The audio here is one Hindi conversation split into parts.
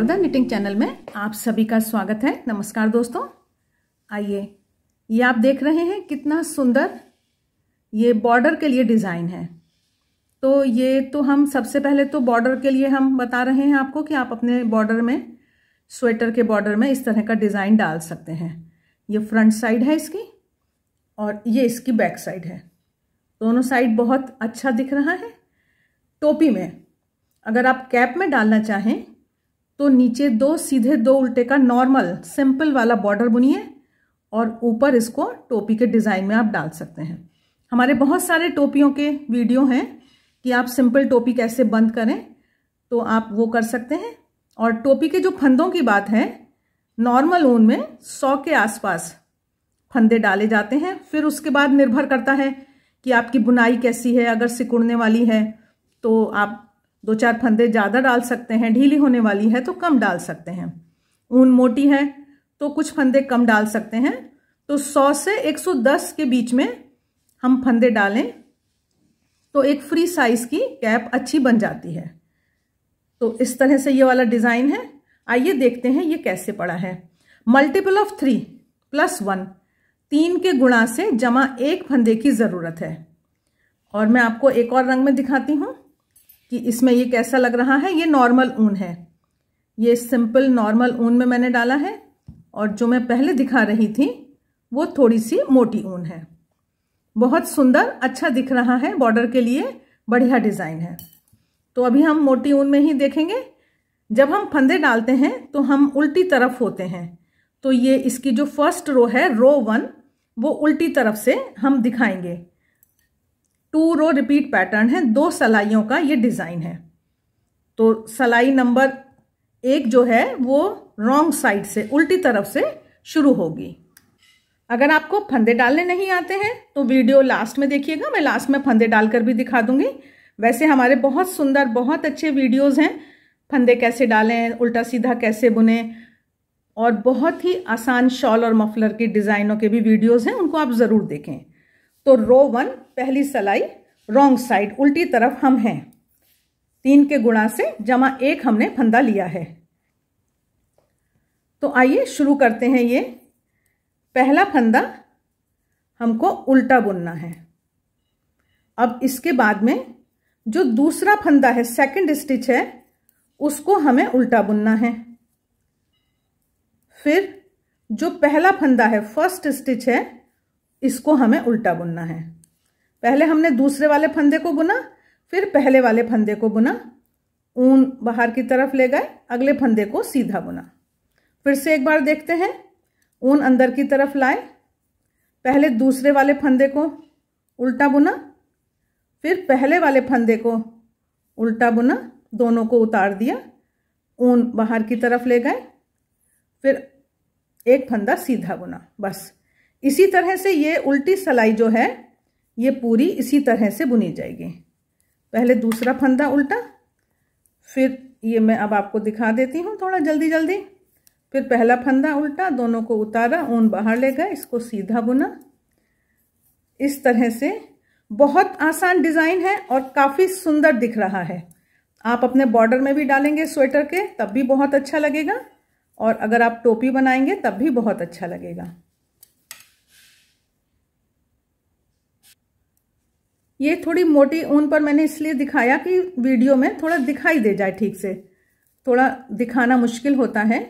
शारदा निटिंग चैनल में आप सभी का स्वागत है नमस्कार दोस्तों आइए ये आप देख रहे हैं कितना सुंदर ये बॉर्डर के लिए डिज़ाइन है तो ये तो हम सबसे पहले तो बॉर्डर के लिए हम बता रहे हैं आपको कि आप अपने बॉर्डर में स्वेटर के बॉर्डर में इस तरह का डिज़ाइन डाल सकते हैं ये फ्रंट साइड है इसकी और ये इसकी बैक साइड है दोनों साइड बहुत अच्छा दिख रहा है टोपी में अगर आप कैप में डालना चाहें तो नीचे दो सीधे दो उल्टे का नॉर्मल सिंपल वाला बॉर्डर बुनिए और ऊपर इसको टोपी के डिज़ाइन में आप डाल सकते हैं हमारे बहुत सारे टोपियों के वीडियो हैं कि आप सिंपल टोपी कैसे बंद करें तो आप वो कर सकते हैं और टोपी के जो फंदों की बात है नॉर्मल ऊन में सौ के आसपास फंदे डाले जाते हैं फिर उसके बाद निर्भर करता है कि आपकी बुनाई कैसी है अगर सिकुड़ने वाली है तो आप दो चार फंदे ज़्यादा डाल सकते हैं ढीली होने वाली है तो कम डाल सकते हैं ऊन मोटी है तो कुछ फंदे कम डाल सकते हैं तो 100 से 110 के बीच में हम फंदे डालें तो एक फ्री साइज की कैप अच्छी बन जाती है तो इस तरह से ये वाला डिज़ाइन है आइए देखते हैं ये कैसे पड़ा है multiple of three plus one तीन के गुणा से जमा एक फंदे की ज़रूरत है और मैं आपको एक और रंग में दिखाती हूँ कि इसमें ये कैसा लग रहा है ये नॉर्मल ऊन है ये सिंपल नॉर्मल ऊन में मैंने डाला है और जो मैं पहले दिखा रही थी वो थोड़ी सी मोटी ऊन है बहुत सुंदर अच्छा दिख रहा है बॉर्डर के लिए बढ़िया डिज़ाइन है तो अभी हम मोटी ऊन में ही देखेंगे जब हम फंदे डालते हैं तो हम उल्टी तरफ होते हैं तो ये इसकी जो फर्स्ट रो है रो वन वो उल्टी तरफ से हम दिखाएंगे टू रो रिपीट पैटर्न है दो सलाइयों का ये डिज़ाइन है तो सलाई नंबर एक जो है वो रॉन्ग साइड से उल्टी तरफ से शुरू होगी अगर आपको फंदे डालने नहीं आते हैं तो वीडियो लास्ट में देखिएगा मैं लास्ट में फंदे डालकर भी दिखा दूंगी वैसे हमारे बहुत सुंदर बहुत अच्छे वीडियोस हैं फंदे कैसे डालें उल्टा सीधा कैसे बुने और बहुत ही आसान शॉल और मफलर की डिज़ाइनों के भी वीडियोस हैं उनको आप ज़रूर देखें तो रो वन पहली सलाई रोंग साइड उल्टी तरफ हम हैं तीन के गुणा से जमा एक हमने फंदा लिया है तो आइए शुरू करते हैं ये पहला फंदा हमको उल्टा बुनना है अब इसके बाद में जो दूसरा फंदा है सेकंड स्टिच है उसको हमें उल्टा बुनना है फिर जो पहला फंदा है फर्स्ट स्टिच है इसको हमें उल्टा बुनना है पहले हमने दूसरे वाले फंदे को बुना फिर पहले वाले फंदे को बुना ऊन बाहर की तरफ ले गए अगले फंदे को सीधा बुना फिर से एक बार देखते हैं ऊन अंदर की तरफ लाए पहले दूसरे वाले फंदे को उल्टा बुना फिर पहले वाले फंदे को उल्टा बुना दोनों को उतार दिया ऊन बाहर की तरफ ले गए फिर एक फंदा सीधा बुना बस इसी तरह से ये उल्टी सलाई जो है ये पूरी इसी तरह से बुनी जाएगी पहले दूसरा फंदा उल्टा फिर ये मैं अब आपको दिखा देती हूँ थोड़ा जल्दी जल्दी फिर पहला फंदा उल्टा दोनों को उतारा ऊन बाहर ले गए इसको सीधा बुना इस तरह से बहुत आसान डिज़ाइन है और काफ़ी सुंदर दिख रहा है आप अपने बॉर्डर में भी डालेंगे स्वेटर के तब भी बहुत अच्छा लगेगा और अगर आप टोपी बनाएंगे तब भी बहुत अच्छा लगेगा ये थोड़ी मोटी ऊन पर मैंने इसलिए दिखाया कि वीडियो में थोड़ा दिखाई दे जाए ठीक से थोड़ा दिखाना मुश्किल होता है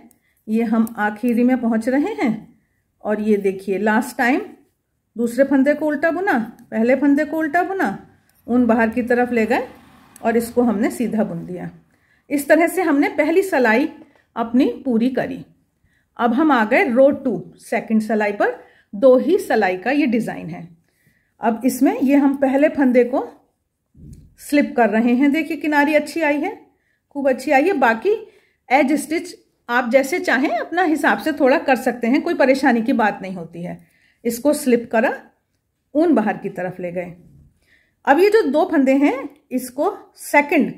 ये हम आखिरी में पहुंच रहे हैं और ये देखिए लास्ट टाइम दूसरे फंदे को उल्टा बुना पहले फंदे को उल्टा बुना ऊन बाहर की तरफ ले गए और इसको हमने सीधा बुन दिया इस तरह से हमने पहली सलाई अपनी पूरी करी अब हम आ गए रो टू सेकंड सलाई पर दो ही सलाई का ये डिज़ाइन है अब इसमें ये हम पहले फंदे को स्लिप कर रहे हैं देखिए किनारी अच्छी आई है खूब अच्छी आई है बाकी एज स्टिच आप जैसे चाहें अपना हिसाब से थोड़ा कर सकते हैं कोई परेशानी की बात नहीं होती है इसको स्लिप करा ऊन बाहर की तरफ ले गए अब ये जो दो फंदे हैं इसको सेकंड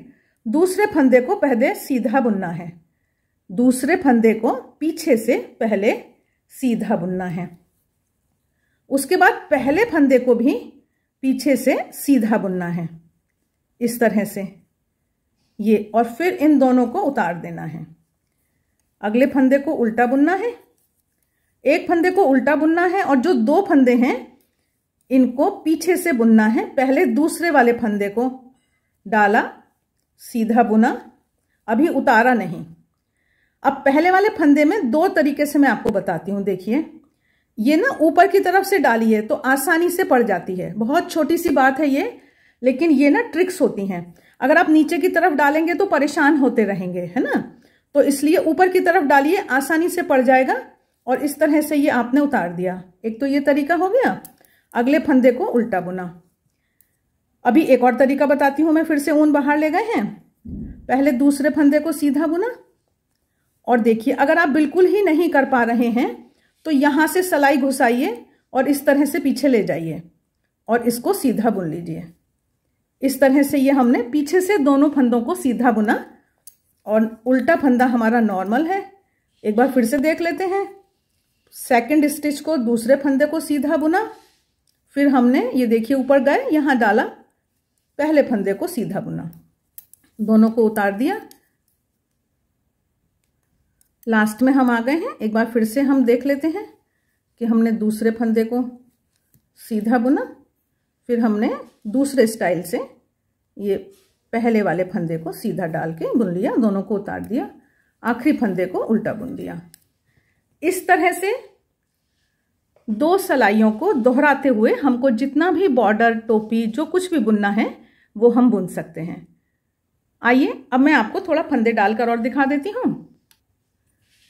दूसरे फंदे को पहले सीधा बुनना है दूसरे फंदे को पीछे से पहले सीधा बुनना है उसके बाद पहले फंदे को भी पीछे से सीधा बुनना है इस तरह से ये और फिर इन दोनों को उतार देना है अगले फंदे को उल्टा बुनना है एक फंदे को उल्टा बुनना है और जो दो फंदे हैं इनको पीछे से बुनना है पहले दूसरे वाले फंदे को डाला सीधा बुना अभी उतारा नहीं अब पहले वाले फंदे में दो तरीके से मैं आपको बताती हूँ देखिए ये ना ऊपर की तरफ से डाली है तो आसानी से पड़ जाती है बहुत छोटी सी बात है ये लेकिन ये ना ट्रिक्स होती हैं अगर आप नीचे की तरफ डालेंगे तो परेशान होते रहेंगे है ना तो इसलिए ऊपर की तरफ डालिए आसानी से पड़ जाएगा और इस तरह से ये आपने उतार दिया एक तो ये तरीका हो गया अगले फंदे को उल्टा बुना अभी एक और तरीका बताती हूँ मैं फिर से ऊन बाहर ले गए हैं पहले दूसरे फंदे को सीधा बुना और देखिए अगर आप बिल्कुल ही नहीं कर पा रहे हैं तो यहाँ से सलाई घुसाइए और इस तरह से पीछे ले जाइए और इसको सीधा बुन लीजिए इस तरह से ये हमने पीछे से दोनों फंदों को सीधा बुना और उल्टा फंदा हमारा नॉर्मल है एक बार फिर से देख लेते हैं सेकंड स्टिच को दूसरे फंदे को सीधा बुना फिर हमने ये देखिए ऊपर गए यहाँ डाला पहले फंदे को सीधा बुना दोनों को उतार दिया लास्ट में हम आ गए हैं एक बार फिर से हम देख लेते हैं कि हमने दूसरे फंदे को सीधा बुना फिर हमने दूसरे स्टाइल से ये पहले वाले फंदे को सीधा डाल के बुन लिया दोनों को उतार दिया आखिरी फंदे को उल्टा बुन दिया इस तरह से दो सलाइयों को दोहराते हुए हमको जितना भी बॉर्डर टोपी जो कुछ भी बुनना है वो हम बुन सकते हैं आइए अब मैं आपको थोड़ा फंदे डालकर और दिखा देती हूँ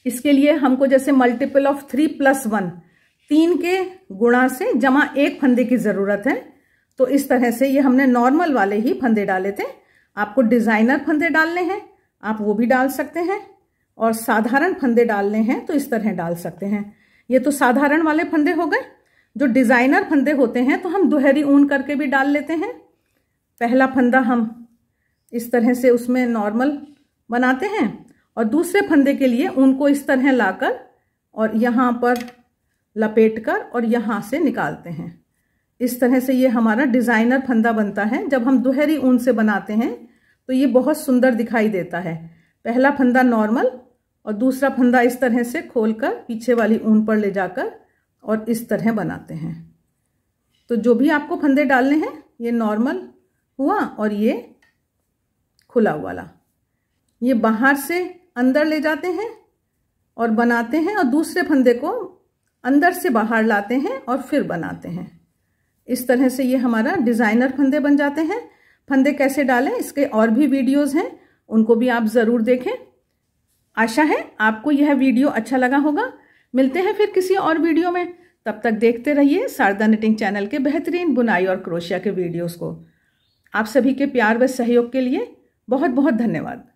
इसके लिए हमको जैसे multiple of three plus one तीन के गुणा से जमा एक फंदे की ज़रूरत है तो इस तरह से ये हमने नॉर्मल वाले ही फंदे डाले थे आपको डिज़ाइनर फंदे डालने हैं आप वो भी डाल सकते हैं और साधारण फंदे डालने हैं तो इस तरह डाल सकते हैं ये तो साधारण वाले फंदे हो गए जो डिज़ाइनर फंदे होते हैं तो हम दोहरी ऊन करके भी डाल लेते हैं पहला फंदा हम इस तरह से उसमें नॉर्मल बनाते हैं और दूसरे फंदे के लिए ऊन को इस तरह लाकर और यहाँ पर लपेट कर और यहाँ से निकालते हैं इस तरह से ये हमारा डिज़ाइनर फंदा बनता है जब हम दोहरी ऊन से बनाते हैं तो ये बहुत सुंदर दिखाई देता है पहला फंदा नॉर्मल और दूसरा फंदा इस तरह से खोलकर पीछे वाली ऊन पर ले जाकर और इस तरह बनाते हैं तो जो भी आपको फंदे डालने हैं ये नॉर्मल हुआ और ये खुला वाला ये बाहर से अंदर ले जाते हैं और बनाते हैं और दूसरे फंदे को अंदर से बाहर लाते हैं और फिर बनाते हैं इस तरह से ये हमारा डिज़ाइनर फंदे बन जाते हैं फंदे कैसे डालें इसके और भी वीडियोस हैं उनको भी आप ज़रूर देखें आशा है आपको यह वीडियो अच्छा लगा होगा मिलते हैं फिर किसी और वीडियो में तब तक देखते रहिए शारदा निटिंग चैनल के बेहतरीन बुनाई और क्रोशिया के वीडियोज़ को आप सभी के प्यार व सहयोग के लिए बहुत बहुत धन्यवाद